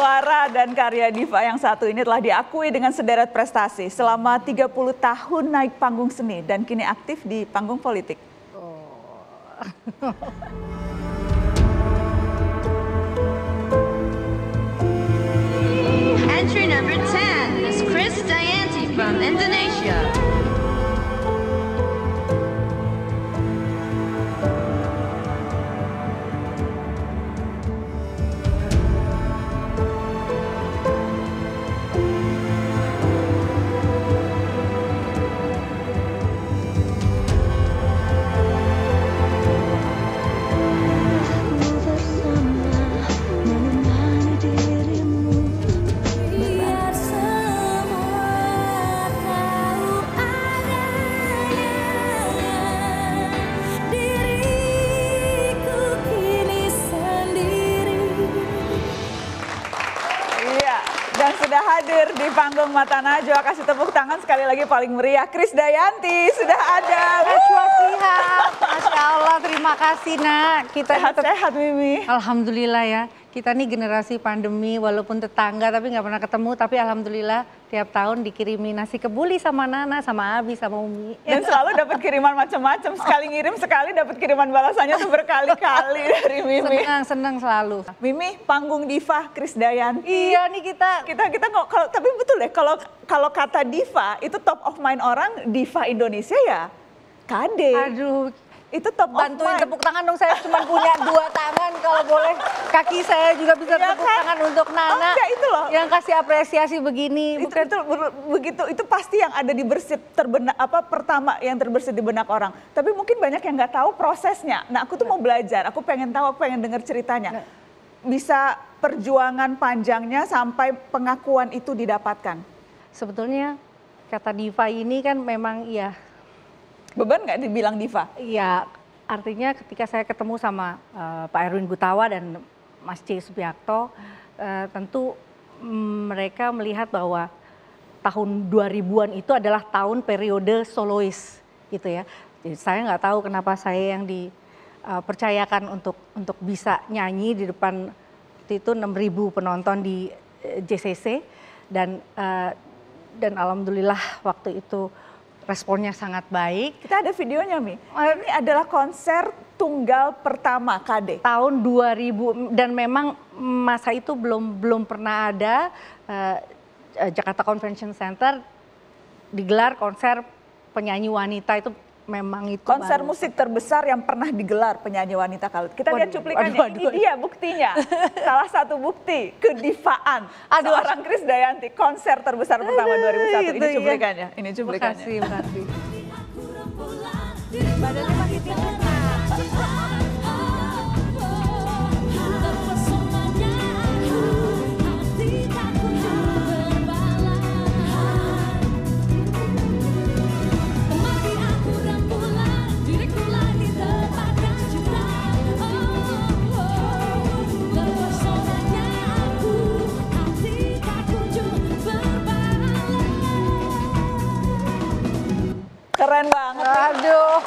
Suara dan karya Diva yang satu ini telah diakui dengan sederet prestasi selama 30 tahun naik panggung seni dan kini aktif di panggung politik. Oh. Entry number 10, is Chris Dianti from Indonesia. Bang mata Najwa kasih tepuk tangan sekali lagi paling meriah. Kris Dayanti sudah ada. Najwa Sihab. Masya Allah, terima kasih nak. Kita sehat-sehat Mimi. Alhamdulillah ya kita nih generasi pandemi walaupun tetangga tapi nggak pernah ketemu tapi alhamdulillah tiap tahun dikirimi nasi kebuli sama Nana sama Abi sama Umi dan selalu dapat kiriman macam-macam sekali ngirim sekali dapat kiriman balasannya tuh berkali-kali dari Mimi senang senang selalu Mimi panggung diva Kris Dayanti iya nih kita kita kita nggak kalau tapi betul deh kalau kalau kata diva itu top of mind orang diva Indonesia ya Kade. Aduh, itu top bantuin tepuk tangan dong saya cuma punya dua tangan kalau boleh kaki saya juga bisa ya tepuk kan? tangan untuk oh, Nana oh, itu loh yang kasih apresiasi begini itu, bukan itu begitu itu pasti yang ada di bersih terbenak apa pertama yang terbersih di benak orang tapi mungkin banyak yang nggak tahu prosesnya nah aku tuh mau belajar aku pengen tahu aku pengen dengar ceritanya nah. bisa perjuangan panjangnya sampai pengakuan itu didapatkan sebetulnya kata Diva ini kan memang ya Beban nggak dibilang diva? Iya, artinya ketika saya ketemu sama uh, Pak Erwin Gutawa dan Mas C. Subiakto, uh, tentu mereka melihat bahwa tahun 2000-an itu adalah tahun periode solois gitu ya. Jadi saya nggak tahu kenapa saya yang dipercayakan eh, untuk untuk bisa nyanyi di depan itu 6.000 penonton di JCC dan uh, dan alhamdulillah waktu itu responnya sangat baik. Kita ada videonya, Mi. Oh, iya. Ini adalah konser tunggal pertama KD. Tahun 2000 dan memang masa itu belum belum pernah ada uh, Jakarta Convention Center digelar konser penyanyi wanita itu memang itu konser baru. musik terbesar yang pernah digelar penyanyi wanita kalau Kita lihat cuplikannya. Waduh, waduh. Ini dia buktinya. Salah satu bukti kedifaan aduh, seorang Kris Dayanti konser terbesar pertama aduh, pertama 2001. Ini cuplikannya. Ini cuplikannya. Makasih, makasih. keren banget. Aduh.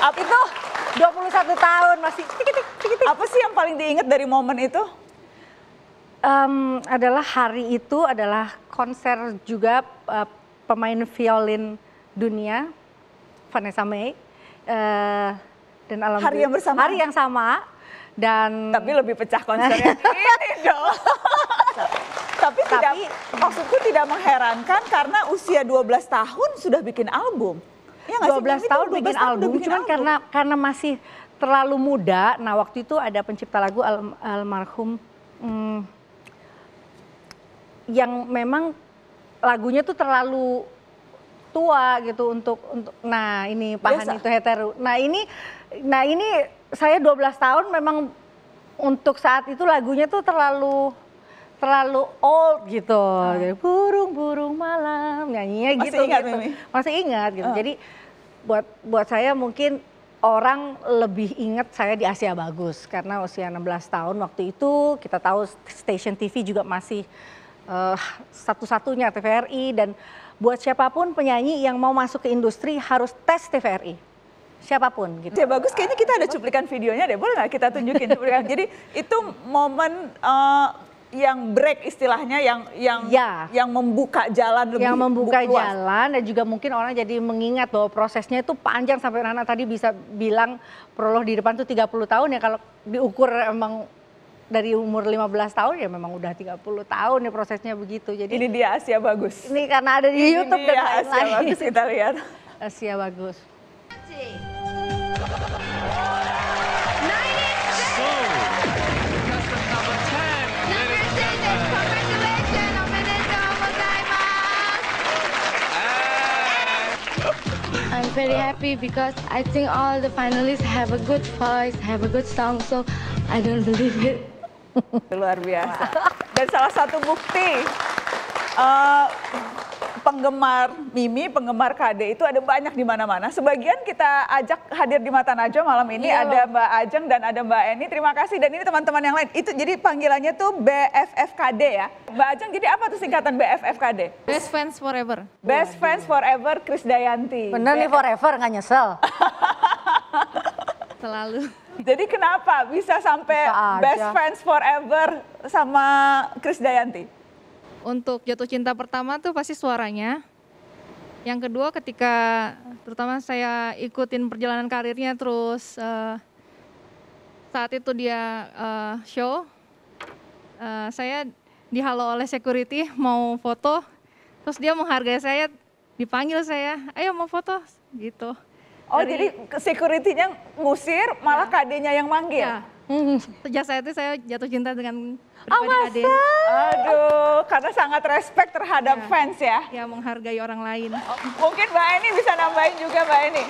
Apa itu 21 tahun masih tik Apa sih yang paling diingat dari momen itu? Um, adalah hari itu adalah konser juga uh, pemain violin dunia Vanessa Mae uh, dan alhamdulillah hari yang bersama hari yang sama dan tapi lebih pecah konsernya ini dong tapi, tapi tidak maksudku tidak mengherankan karena usia 12 tahun sudah bikin album ya, 12 tahun bikin album, bikin cuman karena karena masih terlalu muda. Nah waktu itu ada pencipta lagu al almarhum hmm, yang memang lagunya tuh terlalu tua gitu untuk untuk nah ini pahan Biasa. itu hetero. Nah ini nah ini saya 12 tahun memang untuk saat itu lagunya tuh terlalu terlalu old gitu. Ah. dari Burung-burung malam nyanyinya Masih gitu. Ingat, gitu. Masih ingat gitu. Ah. Jadi buat buat saya mungkin orang lebih ingat saya di Asia Bagus karena usia 16 tahun waktu itu kita tahu stasiun TV juga masih uh, satu-satunya TVRI dan buat siapapun penyanyi yang mau masuk ke industri harus tes TVRI. Siapapun gitu. Ya bagus, kayaknya kita ada cuplikan videonya deh. Boleh nggak kita tunjukin cuplikan? Jadi itu momen uh, yang break istilahnya yang yang ya. yang membuka jalan lebih yang membuka luas. jalan dan juga mungkin orang jadi mengingat bahwa prosesnya itu panjang sampai Nana tadi bisa bilang proloh di depan tuh 30 tahun ya kalau diukur emang dari umur 15 tahun ya memang udah 30 tahun ya prosesnya begitu. Jadi ini dia Asia bagus. Ini karena ada di ini YouTube dan lain-lain. Asia lain. bagus kita lihat. Asia bagus. very uh, happy because I think all the finalists have a good voice, have a good song, so I don't believe it. Luar biasa. Dan salah satu bukti uh, penggemar Mimi, penggemar KD itu ada banyak di mana-mana. Sebagian kita ajak hadir di Mata Najwa malam ini Yo. Iya. ada Mbak Ajeng dan ada Mbak Eni. Terima kasih dan ini teman-teman yang lain. Itu jadi panggilannya tuh BFFKD ya. Mbak Ajeng jadi apa tuh singkatan BFFKD? Best Friends Forever. Best Fans Forever Kris Dayanti. Bener nih forever nggak nyesel. Selalu. Jadi kenapa bisa sampai bisa best friends forever sama Kris Dayanti? untuk jatuh cinta pertama tuh pasti suaranya. Yang kedua ketika terutama saya ikutin perjalanan karirnya terus uh, saat itu dia uh, show, uh, saya dihalo oleh security mau foto, terus dia menghargai saya, dipanggil saya, ayo mau foto gitu. Oh Dari, jadi security-nya ngusir, malah ya. kadenya yang manggil? Ya Hmm. Sejak ya, saat itu saya jatuh cinta dengan Oh Aduh, karena sangat respect terhadap ya, fans ya. Ya menghargai orang lain. Oh, mungkin Mbak Eni bisa nambahin juga Mbak Eni.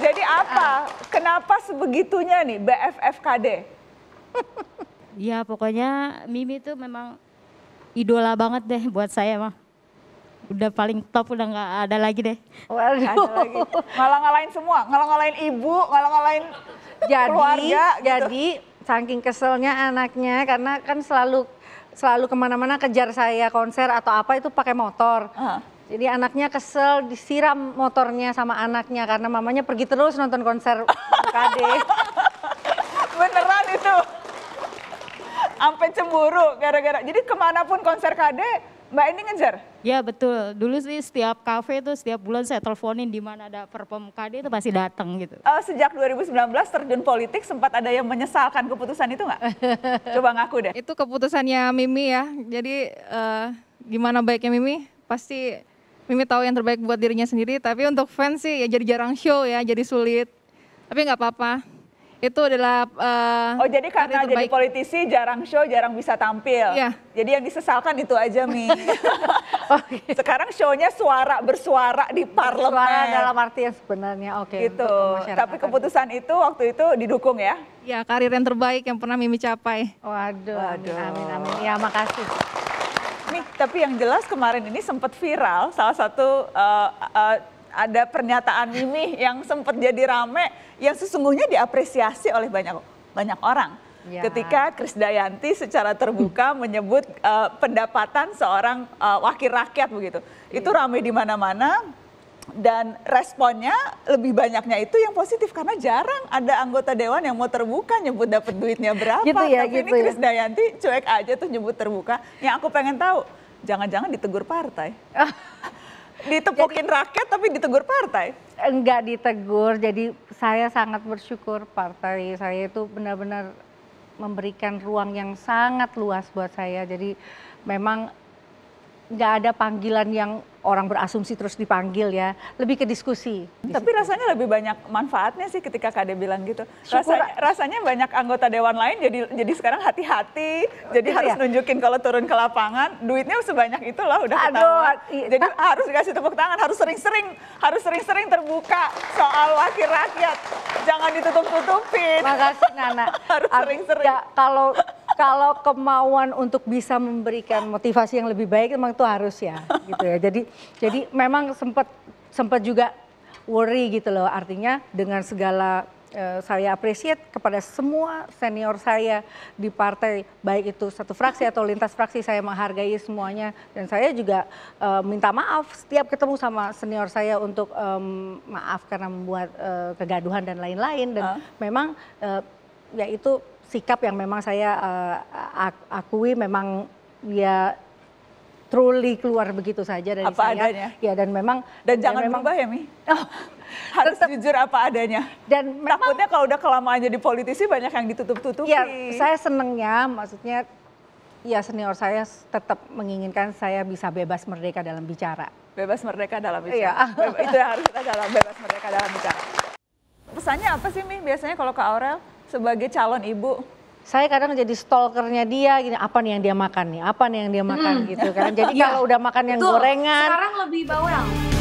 Jadi apa? uh. Kenapa sebegitunya nih BFFKD? ya pokoknya Mimi tuh memang idola banget deh buat saya mah. Udah paling top, udah nggak ada lagi deh. Waduh. Ada lagi. Ngalah-ngalahin semua, ngalah-ngalahin ibu, ngalah-ngalahin jadi, keluarga. gitu. Jadi saking keselnya anaknya karena kan selalu selalu kemana-mana kejar saya konser atau apa itu pakai motor. Uh. Jadi anaknya kesel disiram motornya sama anaknya karena mamanya pergi terus nonton konser KD. Beneran itu. Sampai cemburu gara-gara. Jadi kemanapun konser KD Mbak ini ngejar? Ya betul. Dulu sih setiap kafe itu setiap bulan saya teleponin di mana ada perpom KD itu pasti datang gitu. Uh, sejak 2019 terjun politik sempat ada yang menyesalkan keputusan itu nggak? Coba ngaku deh. Itu keputusannya Mimi ya. Jadi uh, gimana baiknya Mimi? Pasti Mimi tahu yang terbaik buat dirinya sendiri. Tapi untuk fans sih ya jadi jarang show ya, jadi sulit. Tapi nggak apa-apa itu adalah uh, Oh, jadi karena jadi politisi jarang show, jarang bisa tampil. Yeah. Jadi yang disesalkan itu aja, Mi. okay. Sekarang shownya suara bersuara di parlemen. Suara dalam arti yang sebenarnya. Oke. Okay, itu Tapi keputusan itu waktu itu didukung ya. Ya, karir yang terbaik yang pernah Mimi capai. Waduh. Waduh. Amin amin. Ya, makasih. Mi, tapi yang jelas kemarin ini sempat viral salah satu uh, uh, ada pernyataan ini yang sempat jadi rame yang sesungguhnya diapresiasi oleh banyak banyak orang. Ya. Ketika Krisdayanti secara terbuka hmm. menyebut uh, pendapatan seorang uh, wakil rakyat begitu. Ya. Itu rame di mana-mana dan responnya lebih banyaknya itu yang positif karena jarang ada anggota dewan yang mau terbuka nyebut dapat duitnya berapa. Gitu ya, Tapi gitu ini Krisdayanti ya. cuek aja tuh nyebut terbuka. Yang aku pengen tahu, jangan-jangan ditegur partai. Ditepukin jadi, rakyat tapi ditegur partai? Enggak ditegur, jadi saya sangat bersyukur partai saya itu benar-benar memberikan ruang yang sangat luas buat saya. Jadi memang nggak ada panggilan yang orang berasumsi terus dipanggil ya, lebih ke diskusi. Tapi rasanya lebih banyak manfaatnya sih ketika KD bilang gitu. Rasanya, rasanya banyak anggota dewan lain jadi jadi sekarang hati-hati, oh, jadi iya. harus ya? nunjukin kalau turun ke lapangan, duitnya sebanyak itulah udah ketahuan. Iya. Jadi harus dikasih tepuk tangan, harus sering-sering, harus sering-sering terbuka soal wakil rakyat. Jangan ditutup-tutupin. Makasih Nana. harus sering-sering. Ya, kalau kalau kemauan untuk bisa memberikan motivasi yang lebih baik memang itu harus ya gitu ya. Jadi jadi memang sempat sempat juga worry gitu loh. Artinya dengan segala uh, saya appreciate kepada semua senior saya di partai baik itu satu fraksi atau lintas fraksi saya menghargai semuanya dan saya juga uh, minta maaf setiap ketemu sama senior saya untuk um, maaf karena membuat uh, kegaduhan dan lain-lain dan uh. memang uh, ya itu sikap yang memang saya uh, akui memang ya truly keluar begitu saja dari apa saya. adanya. Ya dan memang dan, dan jangan memang, berubah ya Mi. Oh, harus tetap, jujur apa adanya. Dan memang, takutnya kalau udah kelamaan jadi politisi banyak yang ditutup-tutupi. Ya, saya senengnya maksudnya ya senior saya tetap menginginkan saya bisa bebas merdeka dalam bicara. Bebas merdeka dalam bicara. Iya. itu yang harus kita dalam bebas merdeka dalam bicara. Pesannya apa sih Mi biasanya kalau ke Aurel? sebagai calon ibu? Saya kadang jadi stalkernya dia, gini apa nih yang dia makan nih, apa nih yang dia makan hmm. gitu kan. Jadi iya. kalau udah makan yang Betul. gorengan. Sekarang lebih bawel.